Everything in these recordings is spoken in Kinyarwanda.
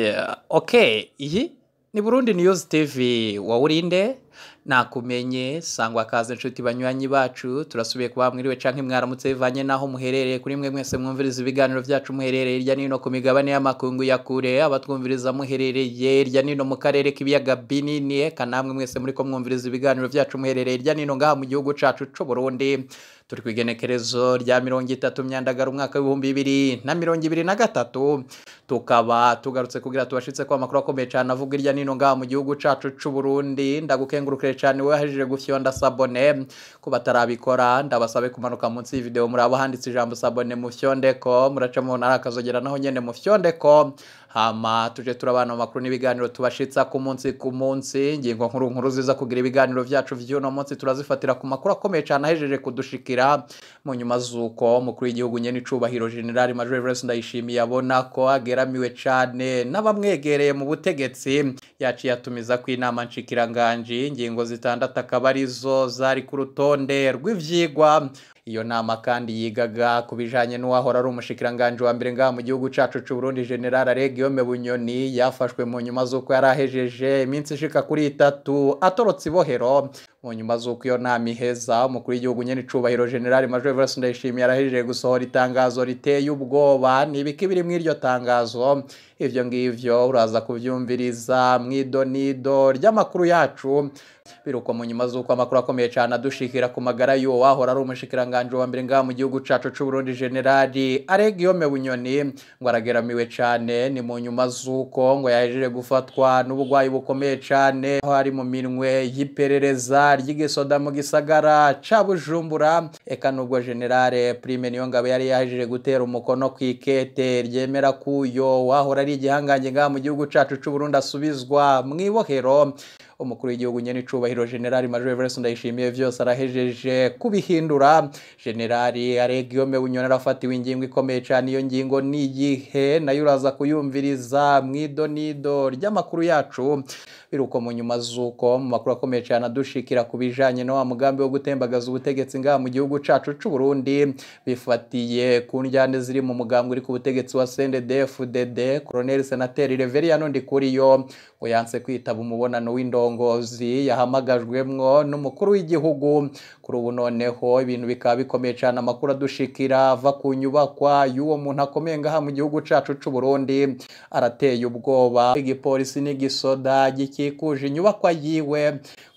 Eh, oke iyi ni burundi niyuzi tivi wawurinde nakumenye sangwa akaza inshuti banyuranyi bacu turasubiye kuba mwiriwe cyangwa mwaramutse bivanye n'aho muherereye kuri mwe mwese mwumviriza ibiganiro byacu muherereye hirya no ku migabane y'amakungu ya kure abatwumviriza muherereye hirya no hino mu karere k'ibiyaga binini eka namwe mwese muri ko mwumviriza ibiganiro byacu muherereye hirya no ngaha mu gihugu cyacu cy'u Burundi turi ku igenekerezo rya mirongo itatu myandagara umwaka w'ibihumbi bibiri na mirongo ibiri na gatatu tukaba tugarutse kugira tubashitse ko amakuru akomeye cyane avuga irya nino ngaha mu gihugu cacu cy'u Burundi ndagukengurukire cyane we hajije gufyonda sabone ku batarabikora ndabasabe kumanuka munsi y'iyi video muri abo handitse ijambo sabone mu fyondeko muraca mu ntara akazogera naho nyene mu fyondeko hama tuje turabana amakuru n'ibiganiro tubashitsa ku munsi ku munsi ingingo nkuru nkuru ziza kugira ibiganiro vyacu vy'uno munsi turazifatira ku makuru akomeye cyane ahejeje kudushikira mu nyuma z'uko umukuru w'igihugu nyene icubahiro General Major Everest Ndayishimiye abona ko agera yaramiwe cyane n'abamwegereye mu butegetsi yaciye atumiza ku inama nshikiranganji ingingo zitandatu akaba arizo zari ku rutonde rw'ibyigwa iyo nama kandi yigaga ku bijyanye n'uwahora ari umushikiranganji wa mbere ngaha mu gihugu cyacu cy'u Burundi General Guillaume Bunyoni yafashwe mu nyuma z'uko yari ahejeje iminsi ishika kuri itatu atorotse ibohero mu nyuma z'uko iyo nama iheza umukuru w'igihugu nyine General Major Evariste Ndayishimiye yarahejeje gusohora itangazo riteye ubwoba n'ibiki biri muri iryo tangazo ibyo ngibyo uraza kuvyumviriza mw'idonido ry'amakuru yacu biruko mu nyuma z'uko amakuru akomeye cyane adushikira ku magara y'uwo wahora ari umushikiranganje wa mbere ngaha mu gihugu cyacu cy'u Burundi generali Aregiyome Bunyoni ngo arageramiwe cyane ni mu nyuma z'uko ngo yahejeje gufatwa n'uburwayi bukomeye cyane aho ari mu minwe y'iperereza ry'igisoda mu gisagara ca Bujumbura eka nubwo generale Prime niyo ngabo yari yahejeje gutera umukono ku ikete ryemera kuyo wahora ari igihangange ngaha mu gihugu cyacu cy'u Burundi asubizwa mu ibohero umukuru w'igihugu nyenicubahiro generali major everest ndayishimiye byose arahejeje kubihindura generali aregiyome bunyoni arafatiwe ingingo ikomeye cyane iyo ngingo ni igihe nayo uraza kuyumviriza mu idonido ry'amakuru yacu biruko mu nyuma z'uko mu makuru akomeye cyane adushikira ku bijyanye na wa mugambi wo gutembagaza ubutegetsi ngaha mu gihugu cyacu cy'u Burundi bifatiye ku njyane ziri mu mugambi uri ku butegetsi wa CNDD-FDD Colonel Senateri kuri yo. yanse kwitaba umubonano w'indongozi yahamagajwemo n'umukuru w'igihugu kuri ubu noneho ibintu bikaba bikomeye cyane amakuru adushikira ava ku nyubakwa y'uwo muntu akomeye ngaha mu gihugu cyacu cy'u Burundi arateye ubwoba igipolisi n'igisoda gikikuje inyubakwa yiwe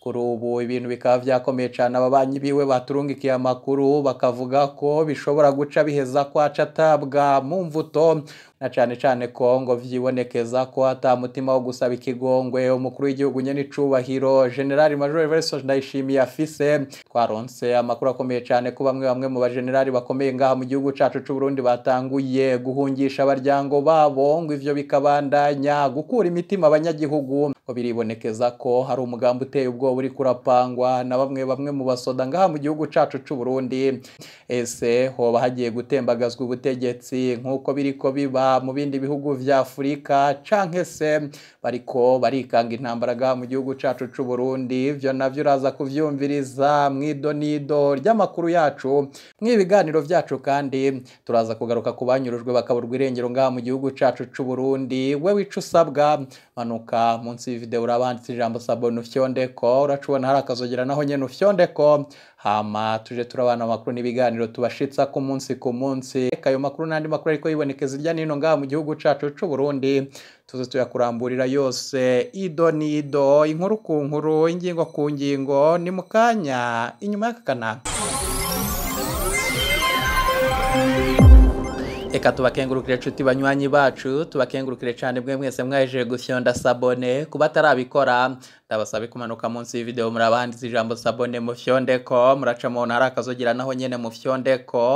kuri ubu ibintu bikaba byakomeye cyane ababanyi biwe baturungikiye amakuru bakavuga ko bishobora guca biheza ko atabwa mu mvuto na cyane cyane ko ngo byibonekeza ko ata wo gusaba ikigongwe umukuru w'igihugu nyene icubahiro generali major Everest Ndayishimiye afise twaronse amakuru akomeye cyane ko bamwe bamwe mu bajenerali bakomeye ngaha mu gihugu cacu c'u Burundi batanguye guhungisha abaryango babo ngo ivyo bikabandanya gukura imitima abanyagihugu ngo biribonekeza ko hari umugambi uteye ubwoba umusaruro kurapangwa na bamwe bamwe mu basoda ngaha mu gihugu cyacu cy'u Burundi ese hoba hagiye gutembagazwa ubutegetsi nk'uko biri ko biba mu bindi bihugu bya Afurika canke se bariko barikanga intambaraga mu gihugu cyacu cy'u Burundi ibyo navyo uraza mu idonido ry'amakuru yacu mu ibiganiro byacu kandi turaza kugaruka ku banyurujwe bakaburwa irengero ngaha mu gihugu cyacu cy'u Burundi we wica usabwa manuka munsi y'ivideo urabanditse ijambo sabonufyondeko uracubona hari akazogera naho nyine ufyondeko hama tuje turabana amakuru n'ibiganiro tubashitsa ku munsi ku munsi reka ayo makuru n'andi makuru ariko yibonekeza irya nino ngaha mu gihugu cacu cy’u Burundi tuze tuyakuramburira yose ido ni ido inkuru ku nkuru ingingo ku ngingo ni mu kanya inyuma y'aka kanaka Eka tubakengurukire inshuti banywanyi bacu tubakengurukire cyane bwe mwese mwaje gushyonda sabone kuba atarabikora ndabasabe kumanuka munsi y'ivideo murabahandiza ijambo sabone mu fyondeko muraca mu ntara akazogira naho nyene mu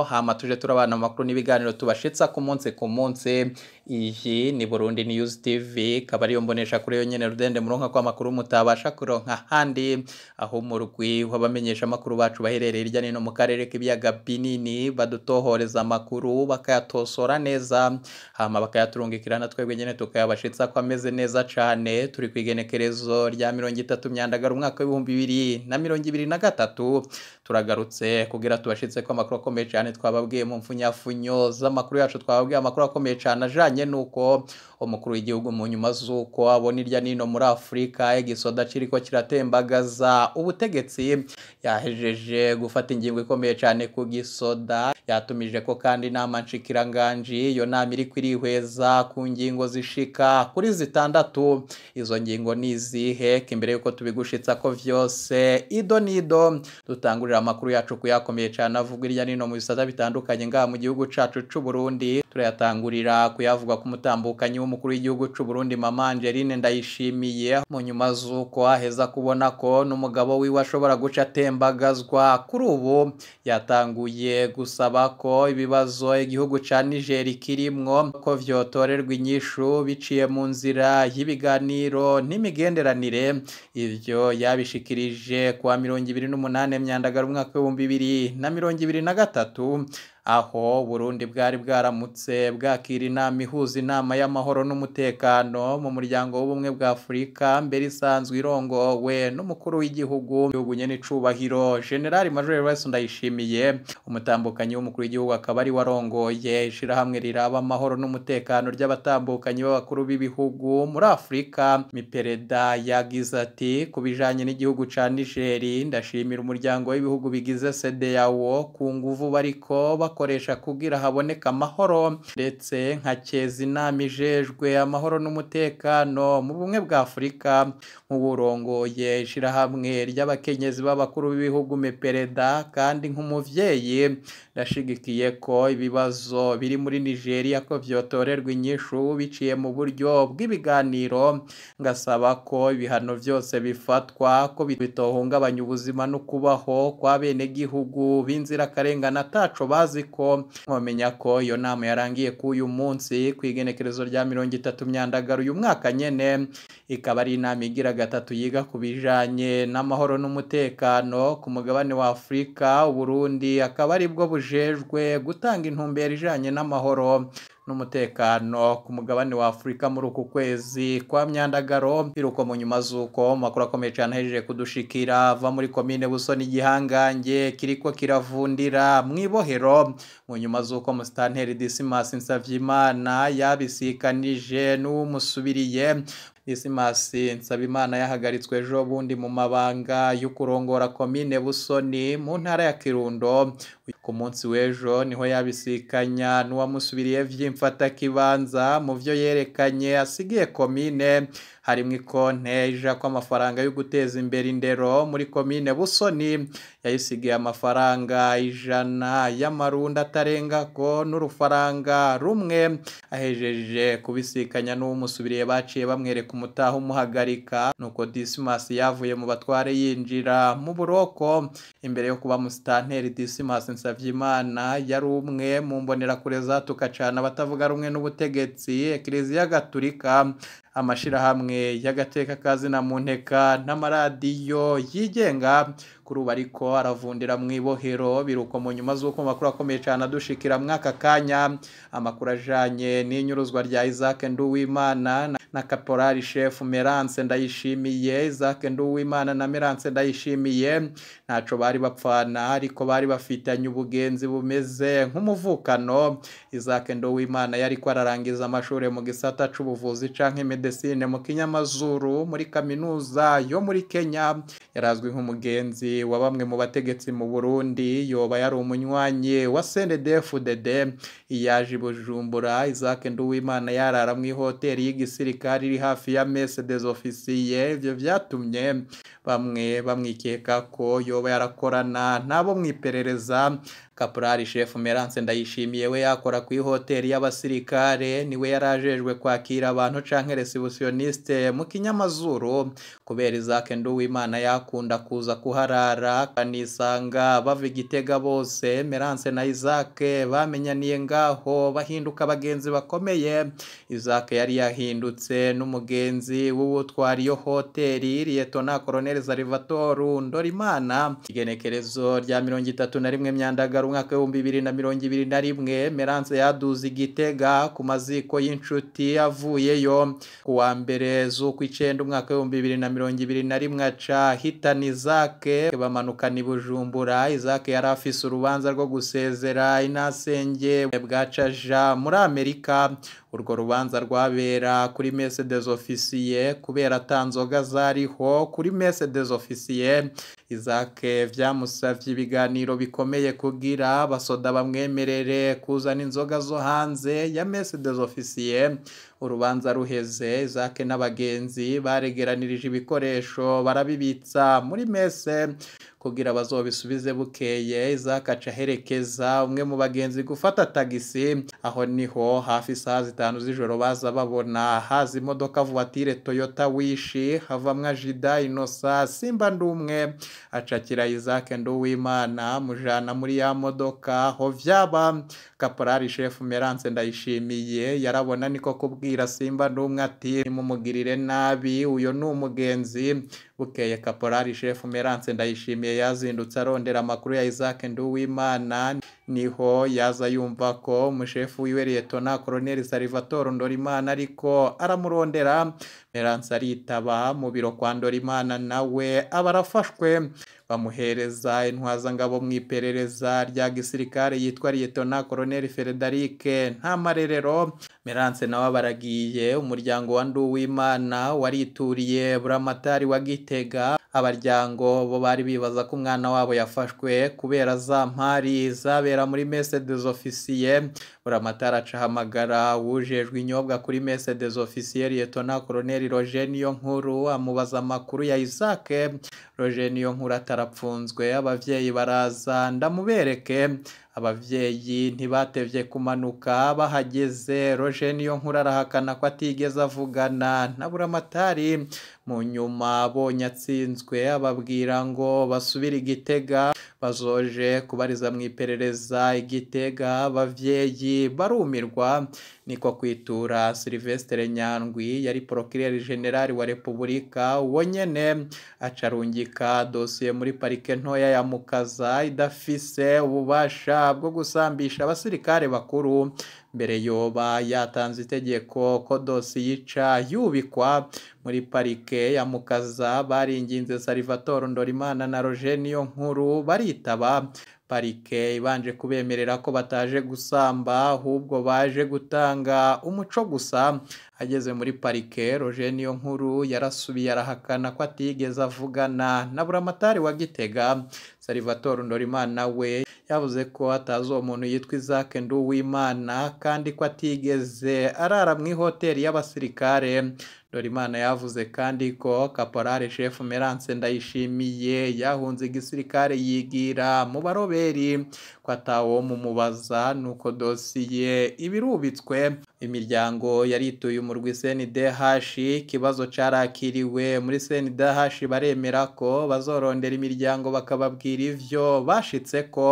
hama tuje turabana amakuru n'ibiganiro tubashitsa ku munsi ku munsi iyi ni Burundi News TV kaba ariyo mbonesha kuri yo nyene rudende muronka kwa makuru mutabasha kuronka handi aho murugwi w'abamenyesha amakuru bacu baherereye hirya nino mu karere k'ibiyaga binini badutohoreza amakuru bakayatosora neza hama bakayaturungikira na twebwe nyene tukayabashitsa ko ameze neza cyane turi ku kwigenekerezo rya mirongo mirongo itatu myandagara umwaka w'ibihumbi bibiri na mirongo ibiri na gatatu turagarutse kugira tubashitse ko amakuru akomeye cyane twababwiye mu mfunyafunyo z'amakuru yacu twababwiye amakuru akomeye cyane ajanye n'uko umukuru w'igihugu mu nyuma z'uko abona irya nino muri afurika igisoda kiriko kiratembagaza ubutegetsi yahejeje gufata ingingo ikomeye cyane ku gisoda yatumije ko kandi inama nshikiranganji iyo nama iri kwirihweza ku ngingo zishika kuri zitandatu izo ngingo ni izihe mbere y'uko tubigushitsa ko vyose ido nido dutangurira amakuru yacu kuyakomeye cyane avugwa irya nino mu bisata bitandukanye ngaha mu gihugu cacu cyu Burundi turayatangurira kuyavuga ku mutambukanyi w'umukuru w'igihugu c'u Burundi mama Angeline ndayishimiye mu nyuma z'uko aheza kubona ko n'umugabo wiwe ashobora guca atembagazwa kuri ubu yatanguye gusaba ko ibibazo igihugu cya nigeri kirimo ko byotorerwa inyishu biciye mu nzira y'ibiganiro n'imigenderanire ibyo yabishikirije kuwa mirongo ibiri n'umunani myandagara umwaka w'ibihumbi bibiri na mirongo ibiri na gatatu aho Burundi bwari bwaramutse bwakira inama ihuza inama y'amahoro n'umutekano mu muryango w'ubumwe bwa Afurika mbere isanzwe irongowe n'umukuru w'igihugu gihugu nyene icubahiro General Major Rice Ndayishimiye umutambukanyi w'umukuru w'igihugu akaba ari warongoye ishirahamwe riraba amahoro n'umutekano ry'abatambukanyi b'abakuru b'ibihugu muri Afurika mipereda yagize ati ku kubijanye n'igihugu ca Niger ndashimira umuryango w'ibihugu bigize sede yawo ku nguvu bariko bakoresha kugira haboneka amahoro ndetse nka cyeza inama ijejwe amahoro n'umutekano mu bumwe bwa Afurika nk'uwurongoye ishyirahamwe ry'abakenyezi b'abakuru b'ibihugu mepereda kandi nk'umubyeyi ndashigikiye ko ibibazo biri muri Nigeria ko byotorerwa inyishu biciye mu buryo bw'ibiganiro ngasaba ko ibihano byose bifatwa ko bitohungabanya ubuzima no kubaho kwa bene gihugu b'inzirakarengane ataco bazi ko mwamenya ko iyo nama yarangiye ku uyu munsi ku igenekerezo rya mirongo itatu myandagaro uyu mwaka nyine ikaba ari inama igira gatatu yiga ku bijyanye n'amahoro n'umutekano ku mugabane wa afurika uburundi akaba ari bwo bujejwe gutanga intumbero ijyanye n'amahoro n'umutekano ku mugabane wa afurika muri uku kwezi kwa myandagaro biruko mu nyuma z'uko makuru akomeye cyane ahejeje kudushikira va muri komine busoni igihangange kiriko kiravundira mu ibohero mu nyuma z'uko musitanteri disimasi nsavyimana yabisikanije n'uwumusubiriye isimasi nsabimana yahagaritswe ejo bundi mu mabanga yo kurongora komine busoni mu ntara ya kirundo ku munsi w'ejo niho yabisikanya n'uwamusubiriye vyimfatakibanza mu byo yerekanye asigiye komine harimo ikonte ije yo guteza imbere indero muri komine busoni yayisigaye amafaranga ijana y'amarundi atarenga ko n'urufaranga rumwe ahejeje kubisikanya n'umusubiriye baciye bamwereka umutaha umuhagarika nuko disimasi yavuye mu batware yinjira mu buroko imbere yo kuba musitanteri disimasi nsabyimana yari umwe mu mbonerakure tukacana batavuga rumwe n'ubutegetsi eklezia gatulika amashyirahamwe y'agateka kazina mu nteka n'amaradiyo yigenga kuri ubu ariko aravundira mu ibohero biruko mu nyuma z'uko amakuru akomeye cyane adushikira mwaka kanya amakuru ajyanye n'inyuruzwa rya isaac nduwimana na kaporari shefu merance ndayishimiye isaac nduwimana na merance ndayishimiye ntacyo bari bapfana ariko bari bafitanye ubugenzi bumeze nk'umuvukano isaac nduwimana yari ko ararangiza amashuri mu gisata cy'ubuvuzi cyangwa medesine mu kinyamazuru muri kaminuza yo muri kenya yarazwi nk'umugenzi wa bamwe mu bategetsi mu burundi yoba yari umunywanyi wa cndfdd yaje i bujumbura isaac nduwimana yarara mu ihoteli y'igisirikare iri hafi ya Mercedes des ofisiye ibyo byatumye bamwe bamwikeka ko yoba yarakorana n'abo mu iperereza kaporari shefu merance ndayishimiye we yakora ku ihoteli y'abasirikare niwe yari ajejwe kwakira abantu canke resibusiyonisite mu kinyamazuru kubera isaac nduwimana yakunda kuza kuhara Ndara Kanisanga bava igitega bose Merance na Isaac bamenyaniye ngaho bahinduka bagenzi bakomeye Isaac yari yahindutse n'umugenzi w'uwutwariyo hoteli na Colonel Salvatore Ndorimana igenekerezo rya mirongo itatu na rimwe myandagaro umwaka w'ibihumbi bibiri na mirongo ibiri na rimwe Merance yaduze igitega ku maziko y'inshuti yavuyeyo ku wa mbere icyenda umwaka w'ibihumbi bibiri na mirongo ibiri na rimwe aca hitana Isaac bamanuka ni Bujumbura Isaac yari afise urubanza rwo gusezera inasenge bwacaja muri Amerika urwo rubanza rwabera kuri mese des ofisiye kubera atanzoga zariho kuri mese des ofisiye izake byamusabye ibiganiro bikomeye kugira basoda bamwemerere kuzana inzoga zo hanze ya mese des ofisiye urubanza ruheze izake n'abagenzi baregeranirije ibikoresho barabibitsa muri mese kugira bazobisubize bukeye izakaca aherekeza umwe mu bagenzi gufata tagisi aho niho hafi isaha zitanu z'ijoro baza babona haza imodoka vuwatire toyota wishi havamwa jida inosa simba ndumwe acakira Isaac Nduwimana mujana muri ya modoka aho vyaba kaporari shefu Merance ndayishimiye yarabona niko kubwira simba ndumwe ati mumugirire nabi uyu ni umugenzi bukeye kaporari jefu meranse ndayishimiye yazindutse arondera amakuru ya isaac nduwimana niho yaza yumva ko umushefu wiwe na koloneli salivatore ndorimana ariko aramurondera Herance aritaba mu biro kwa Ndorimana nawe aba arafashwe bamuhereza intwazangabo mu iperereza rya gisirikare yitwa Liyetona Koroneli Frederic nta marerero Merance nawe baragiye umuryango wa Nduwimana warituriye Buramatari wa Gitega abaryango bo bari bibaza ko umwana wabo yafashwe kubera za mpari zabera muri mese ofisiye buramatara ahamagara wujejwe inyobwa kuri mese ofisiye liyetona koroneri roje niyo nkuru amubaza amakuru ya isake roje niyo nkuru atarapfunzwe ababyeyi baraza ndamubereke ababyeyi ntibatebye kumanuka bahageze roje niyo nkuru arahakana ko atigeze avugana na buramatari mu nyuma abonye atsinzwe ababwira ngo basubire igitega bazoje kubariza mu iperereza igitega gitega ababyeyi barumirwa niko kwitura silivesitire nyandwi yari porokireri generali wa repubulika uwo nyine acarungika dosiye muri parike ntoya ya mukaza idafise ububasha bwo gusambisha abasirikare bakuru mbere yoba yatanze itegeko ko dosiye yica yubikwa muri parike ya mukaza baringinze Salvatore Ndorimana na Roger nkuru baritaba parike ibanje kubemerera ko bataje gusamba ahubwo baje gutanga umuco gusa ageze muri parike Roger nkuru yarasubiye arahakana ko atigeze avugana na buramatari wa Gitega Salvatore Ndorimana we yavuze ko atazi uwo muntu yitwa Isaac Nduwimana kandi ko atigeze arara mu ihoteli y'abasirikare Dorimana yavuze kandi ko kaporari shefu Merance Ndayishimiye yahunze igisirikare yigira mu baroberi ko atawo mu mubaza nuko dosiye ibirubitswe imiryango yari ituye umurwi cndh ikibazo cyarakiriwe muri cndh baremera ko bazorondera imiryango bakababwira ibyo bashitse ko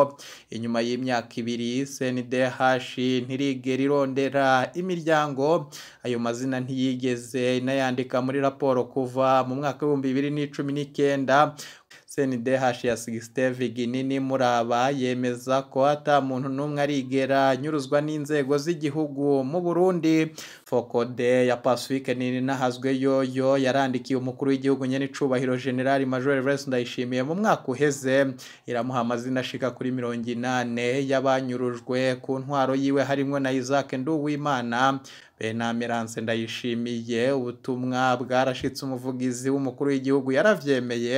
inyuma y'imyaka ibiri cndh ntirigera irondera imiryango ayo mazina ntiyigeze inayandika muri raporo kuva mu mwaka w'ibihumbi bibiri n'icumi n'icyenda cndh ya sigisiteve ginini muraba yemeza ko hata muntu n'umwe arigera anyuruzwa n'inzego z'igihugu mu burundi fokode ya pasifike nini nahazwe yoyo yarandikiye umukuru w'igihugu nyenicubahiro generali major Evariste ndayishimiye mu mwaka uheze iramuha amazina ashika kuri mirongo inani y'abanyurujwe ku ntwaro yiwe harimo na isaac nduwimana benamirance eh, ndayishimiye ubutumwa bwarashitse umuvugizi w'umukuru w'igihugu yaravyemeye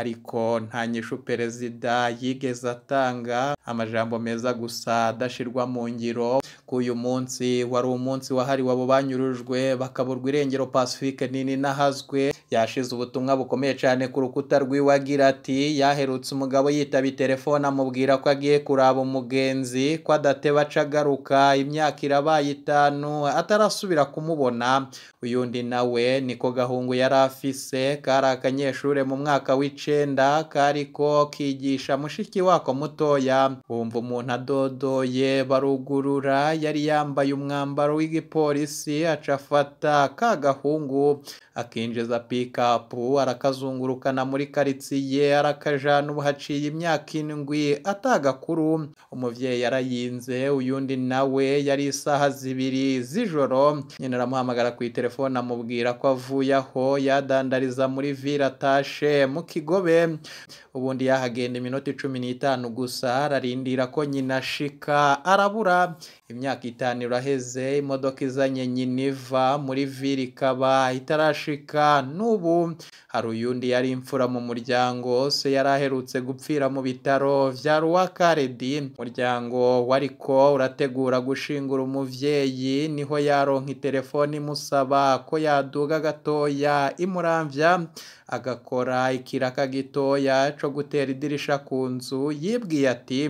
ariko nta nyishu perezida yigeze atanga amajambo meza gusa adashirwa mu ngiro k'uyu munsi wari umunsi wahariwe abo banyurujwe bakaburwa irengero pacifique nini n'ahazwe yashize ubutumwa bukomeye cyane ku rukuta rwiwagira ati yaherutse umugabo yitaba telefone amubwira ko agiye kuraba umugenzi ko adateba agaruka imyaka irabaye itanu atarasubira kumubona uyu undi nawe niko gahungu yari afise kari akanyeshuri mu mwaka w'icenda kari ko kigisha mushiki wako mutoya bumva umuntu adodoye barugurura yari yambaye umwambaro w'igipolisi acafata ka gahungu akinjiza piki Nyakabuye arakazungurukana muri karitsiye arakajana ubu haciye imyaka indwi atagakuru umubyeyi yarayinze uyundi nawe yari isaha zibiri z'ijoro nyine aramuhamagara ku telefone amubwira ko avuye aho yadandariza muri vila mu kigobe ubundi yahagenda iminota cumi n'itanu gusa ararindira ko nyina ashika arabura imyaka itanu iraheze imodoka izanye nyina iva muri vila ikaba itarashika n'ubu hari uyundi yari imfura mu muryango se yari aherutse gupfira mu bitaro bya ruwakaredi umuryango wariko urategura gushingura umubyeyi niho yaronka itelefone imusaba ko yaduga gatoya imuramvya agakora ikiraka gitoya co gutera idirisha ku nzu yibwiye ati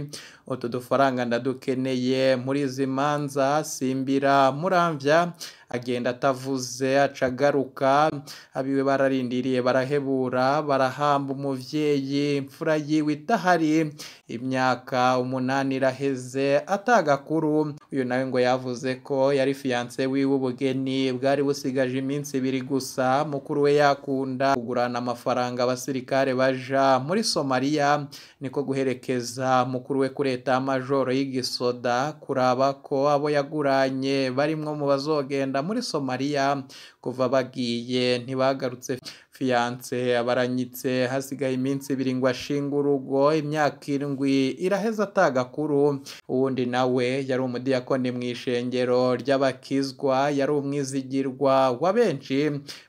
utu dufaranga ndadukeneye muri izi manza simbira murambya agenda atavuze acagaruka abiwe bararindiriye barahebura barahamba umubyeyi imfura yiwe itahari imyaka umunani iraheze atagakuru uyu nawe ngo yavuze ko yari fiyanse wiwe ubugeni bwari busigaje iminsi ibiri gusa mukuru we yakunda kugurana amafaranga abasirikare baja muri somaliya niko guherekeza mukuru we kure leta y'amajoro y'igisoda kuraba ko abo yaguranye barimwo mu bazogenda muri somaliya kuva bagiye ntibagarutse fiyanse abaranyitse hasigaye iminsi ibiri ngo ashinge urugo imyaka irindwi iraheza atagakuru uwundi nawe yari umudiyakoni mu ishengero ry'abakizwa yari umwizigirwa wa benshi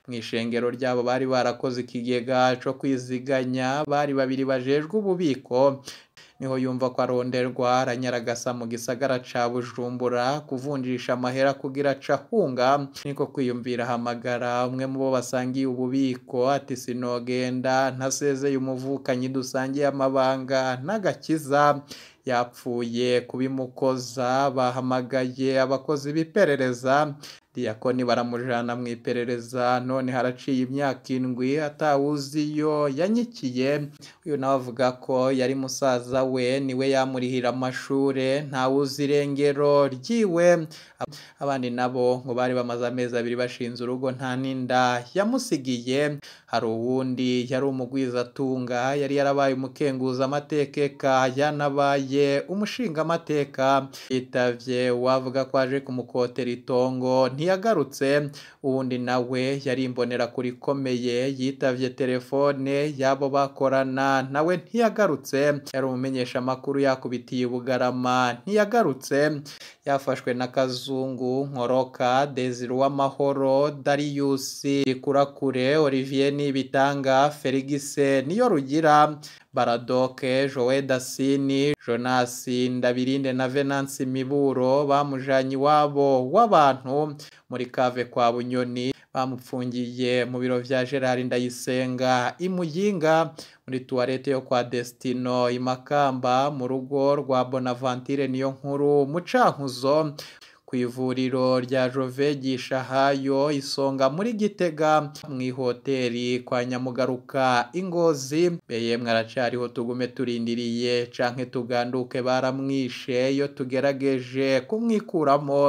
mu ishengero ryabo bari barakoze ikigega cyo kwiziganya bari babiri bajejwe ububiko niho yumva ko aronderwa aranyaragasa mu gisagara ca bujumbura kuvunjisha amahera kugira aca ahunga niko kwiyumvira ahamagara umwe mu bo basangiye ububiko ati sinogenda ntasezeye umuvukanyi dusangiye amabanga n'agakiza yapfuye kubimukoza bahamagaye abakozi b'iperereza diyakoni baramujana mu iperereza none haraciye imyaka indwi atawuzi iyo yanyikiye uyu nawe avuga ko yari musaza we niwe yamurihira amashure ntawuzi irengero ryiwe abandi nabo ngo bari bamaze amezi abiri bashinze urugo nta n'inda yamusigiye hari uwundi yari umugwizatunga yari yarabaye umukenguza amatekeka yanabaye umushinga amateka yitavye wavuga ko aje kumukotera itongo nti ntiyagarutse ubundi nawe yari imbonera kuri ikomeye yitabye telefone y'abo bakorana nawe ntiyagarutse yari umumenyeshamakuru yakubitiye ubugarama ntiyagarutse yafashwe na kazungu nkoroka desire uwamahoro dariyusi kurakure olivier nibitanga felix niyo rugira baradoke jowe dasini jonasi ndabirinde na venansi miburo bamujyanye iwabo w'abantu muri kave kwa bunyoni bamupfungiye mu biro bya gerard ndayisenga imuginga muri tuwarete yo kwa desitino imakamba mu rugo rwa bonavantire niyo nkuru mucankuzo ku ivuriro rya Jove Gishahayo Isonga muri Gitega mu ihoteli kwa Nyamugaruka Ingozi beye mwaracariho tugume turindiriye canke tuganduke baramwishe iyo tugerageje kumwikuramo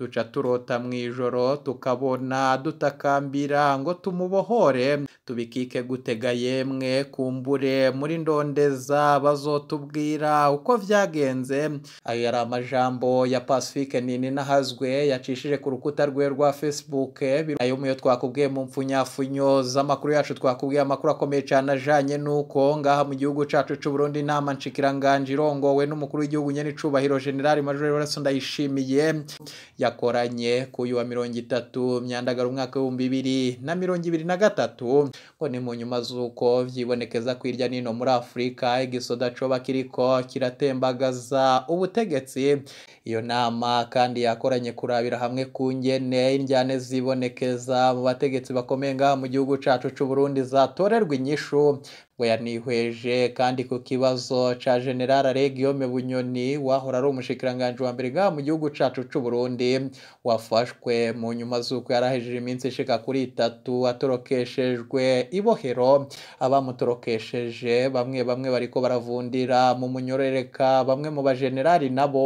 duca turota mu ijoro tukabona dutakambira ngo tumubohore tubikike gutega yemwe kumbure muri ndondeza bazotubwira uko vyagenze ayo yari amajambo ya Pacifique nini nahazwe yacishije ku rukuta rwe rwa Facebook ayo muyo twakubwiye mu mfunyafunyo z'amakuru yacu twakubwiye amakuru akomeye cyane ajanye nuko ngaha mu gihugu cacu c'u Burundi inama nshikiranganje irongowe n'umukuru w'igihugu nyene icubahiro General Major Ndayishimiye ya barakoranye k'uyu wa mirongo itatu myandagara umwaka w'ibihumbi bibiri na mirongo ibiri na gatatu ngo ni mu nyuma z'uko byibonekeza ku hirya n'ino muri afurika igisoda coba kiriko kiratembagaza ubutegetsi iyo nama kandi yakoranye kurabira hamwe ku ngene injyane zibonekeza mu bategetsi bakomeye ngaha mu gihugu cacu c'uburundi zatorerwa inyishu yanihweje kandi ku kibazo cya general Aregiyome Bunyoni wahora ari umushikiranganji wa mbere mu gihugu cyacu cy'u Burundi wafashwe mu nyuma z'uko yarahejeje iminsi ishika kuri itatu atorokeshejwe ibohero abamutorokesheje bamwe bamwe bariko baravundira mu munyorereka bamwe mu bajenerali nabo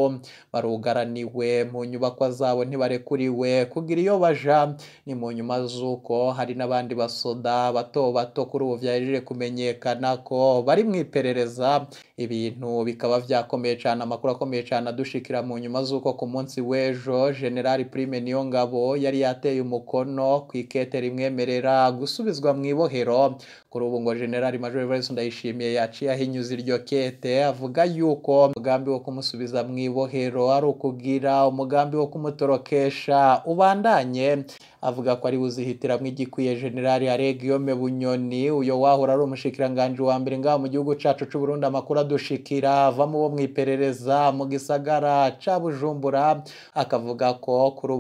barugaraniwe mu nyubako zabo ntibarekuriwe kugira iyo baja ni mu nyuma z'uko hari n'abandi basoda bato bato kuri ubu byahejeje kumenyekana byerekana ko bari mu iperereza ibintu bikaba byakomeye cyane amakuru akomeye cyane adushikira mu nyuma z'uko ku munsi w'ejo generali prime Ngabo yari yateye umukono ku ikete rimwemerera gusubizwa mu ibohero kuri ubu ngo generali major valence ndayishimiye yaciye ahinyuza iryo kete avuga yuko umugambi wo kumusubiza mu ibohero ari ukugira umugambi wo kumutorokesha ubandanye avuga ko ari buzihitiramo igikwiye generali aregiyome bunyoni uyo wahora ari umushikiranganji umwunganira wa mbere ngaho mu gihugu cyacu cy'u amakuru adushikira avamo uwo mu iperereza mu gisagara cya bujumbura akavuga ko kuri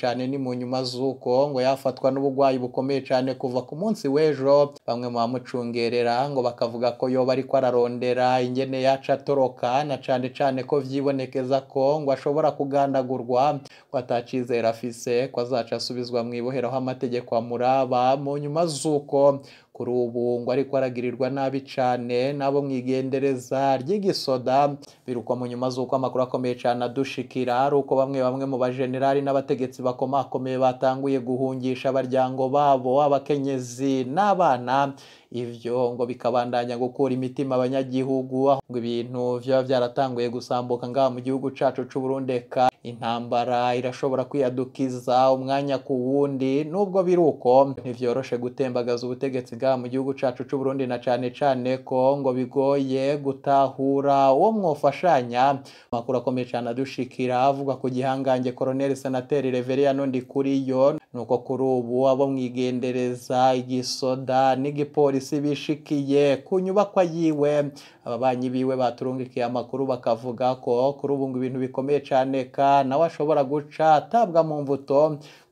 cyane ni mu nyuma z'uko ngo yafatwa n'uburwayi bukomeye cyane kuva ku munsi w'ejo bamwe mu bamucungerera ngo bakavuga ko yoba ariko ararondera ingene yaca atoroka na cyane cyane ko byibonekeza ko ngo ashobora kugandagurwa ngo atacyizera afise ko azaca asubizwa mu ibohero amategeko amuraba mu nyuma z'uko kuri ubu ngo ariko aragirirwa nabi cyane n'abo mu igendereza ry'igisoda biruka mu nyuma z'uko amakuru akomeye cyane adushikira ari uko bamwe bamwe mu bajenerali n'abategetsi bakomakomeye batanguye guhungisha abaryango babo abakenyezi n'abana ibyo ngo bikabandanya gukura imitima abanyagihugu ngo ibintu byaba byaratanguye gusambuka ngaha mu gihugu cyacu cy'u Burundi intambara irashobora kwiyadukiza umwanya ku wundi nubwo biri uko ntivyoroshe gutembagaza ubutegetsi bwa mu gihugu cacu c'uburundi na cane cane ko ngo bigoye gutahura uwo mwofashanya amakuru akomeye cane adushikira avuga ku gihangange koloneli senateri reveriya ndikuriyo nuko kuri ubu abo mwigendereza igisoda n'igipolisi bishikiye ku nyubakwa yiwe ababanyi biwe baturungikiye amakuru bakavuga ko kuri ubu ngo ibintu bikomeye cyane ka nawe ashobora guca atabwa mu mbuto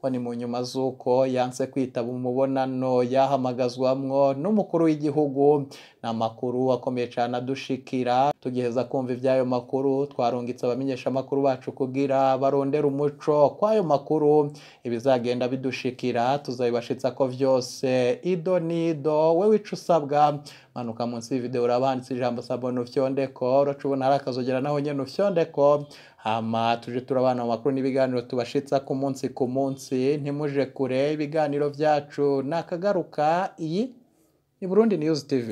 ko mu nyuma z'uko yanse kwitaba umubonano yahamagazwamwo n'umukuru w'igihugu ni amakuru akomeye cyane adushikira tugiheza kumva iby'ayo makuru twarungitse abamenyeshamakuru bacu kugira barondere umuco kw'ayo makuru ibizagenda bidushikira tuzabibashitsa ko byose ido nido we wica usabwa manuka munsi y'iyi video urabanditse ijambo sabone ufyondeko uracubona hari akazogera naho nyine ufyondeko hama tuje turabana amakuru n'ibiganiro tubashitsa ku munsi ku munsi ntimuje kure ibiganiro byacu nakagaruka iyi ni Burundi News TV